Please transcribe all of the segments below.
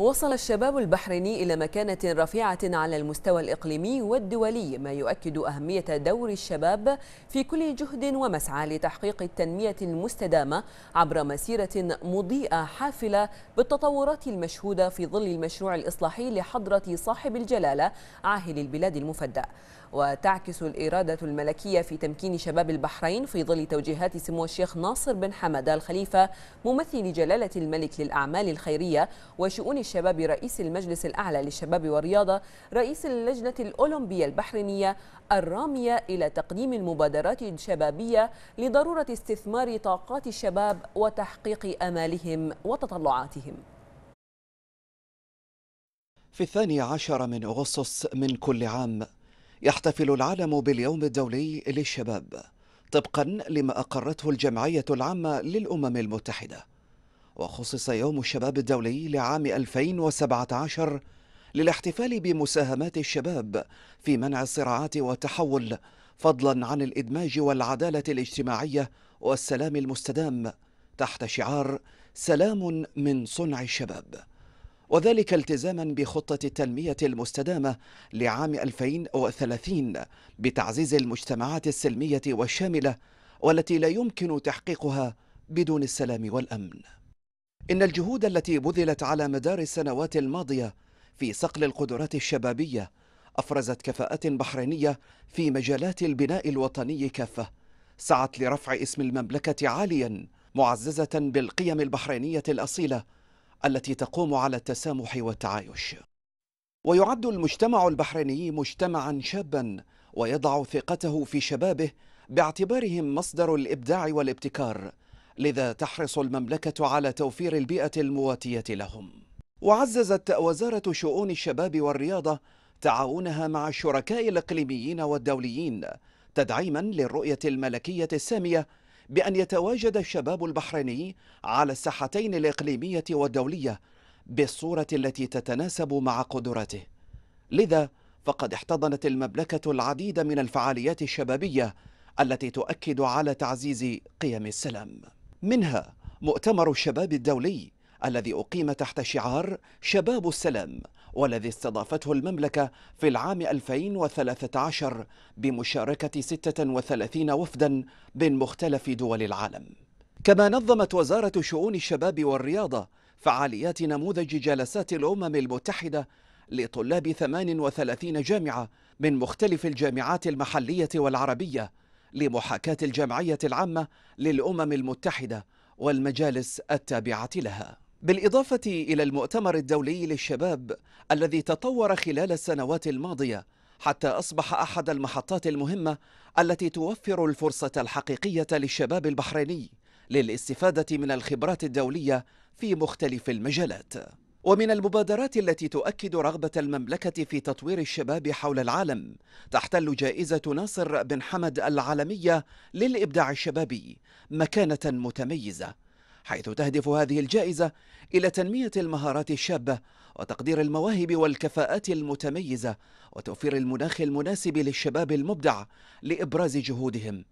وصل الشباب البحريني إلى مكانة رفيعة على المستوى الإقليمي والدولي ما يؤكد أهمية دور الشباب في كل جهد ومسعى لتحقيق التنمية المستدامة عبر مسيرة مضيئة حافلة بالتطورات المشهودة في ظل المشروع الإصلاحي لحضرة صاحب الجلالة عاهل البلاد المفدى وتعكس الإرادة الملكية في تمكين شباب البحرين في ظل توجيهات سمو الشيخ ناصر بن حمد الخليفة ممثل جلالة الملك للأعمال الخيرية وشؤون الشباب رئيس المجلس الأعلى للشباب والرياضة رئيس اللجنة الأولمبية البحرينية الرامية إلى تقديم المبادرات الشبابية لضرورة استثمار طاقات الشباب وتحقيق آمالهم وتطلعاتهم في الثاني عشر من أغسطس من كل عام يحتفل العالم باليوم الدولي للشباب طبقا لما أقرته الجمعية العامة للأمم المتحدة وخصص يوم الشباب الدولي لعام 2017 للاحتفال بمساهمات الشباب في منع الصراعات والتحول فضلا عن الادماج والعداله الاجتماعيه والسلام المستدام تحت شعار سلام من صنع الشباب وذلك التزاما بخطة التنمية المستدامة لعام 2030 بتعزيز المجتمعات السلمية والشاملة والتي لا يمكن تحقيقها بدون السلام والأمن إن الجهود التي بذلت على مدار السنوات الماضية في صقل القدرات الشبابية أفرزت كفاءات بحرينية في مجالات البناء الوطني كافة سعت لرفع اسم المملكة عاليا معززة بالقيم البحرينية الأصيلة التي تقوم على التسامح والتعايش ويعد المجتمع البحريني مجتمعا شابا ويضع ثقته في شبابه باعتبارهم مصدر الإبداع والابتكار لذا تحرص المملكة على توفير البيئة المواتية لهم وعززت وزارة شؤون الشباب والرياضة تعاونها مع الشركاء الإقليميين والدوليين تدعيما للرؤية الملكية السامية بأن يتواجد الشباب البحريني على الساحتين الإقليمية والدولية بالصورة التي تتناسب مع قدراته لذا فقد احتضنت المملكة العديد من الفعاليات الشبابية التي تؤكد على تعزيز قيم السلام منها مؤتمر الشباب الدولي الذي أقيم تحت شعار شباب السلام والذي استضافته المملكة في العام 2013 بمشاركة 36 وفدا من مختلف دول العالم كما نظمت وزارة شؤون الشباب والرياضة فعاليات نموذج جلسات الأمم المتحدة لطلاب 38 جامعة من مختلف الجامعات المحلية والعربية لمحاكاة الجمعية العامة للأمم المتحدة والمجالس التابعة لها بالإضافة إلى المؤتمر الدولي للشباب الذي تطور خلال السنوات الماضية حتى أصبح أحد المحطات المهمة التي توفر الفرصة الحقيقية للشباب البحريني للاستفادة من الخبرات الدولية في مختلف المجالات ومن المبادرات التي تؤكد رغبة المملكة في تطوير الشباب حول العالم تحتل جائزة ناصر بن حمد العالمية للإبداع الشبابي مكانة متميزة حيث تهدف هذه الجائزة إلى تنمية المهارات الشابة وتقدير المواهب والكفاءات المتميزة وتوفير المناخ المناسب للشباب المبدع لإبراز جهودهم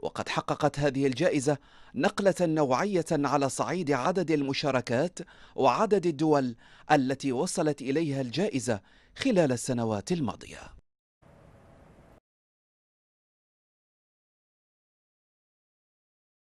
وقد حققت هذه الجائزة نقلة نوعية على صعيد عدد المشاركات وعدد الدول التي وصلت إليها الجائزة خلال السنوات الماضية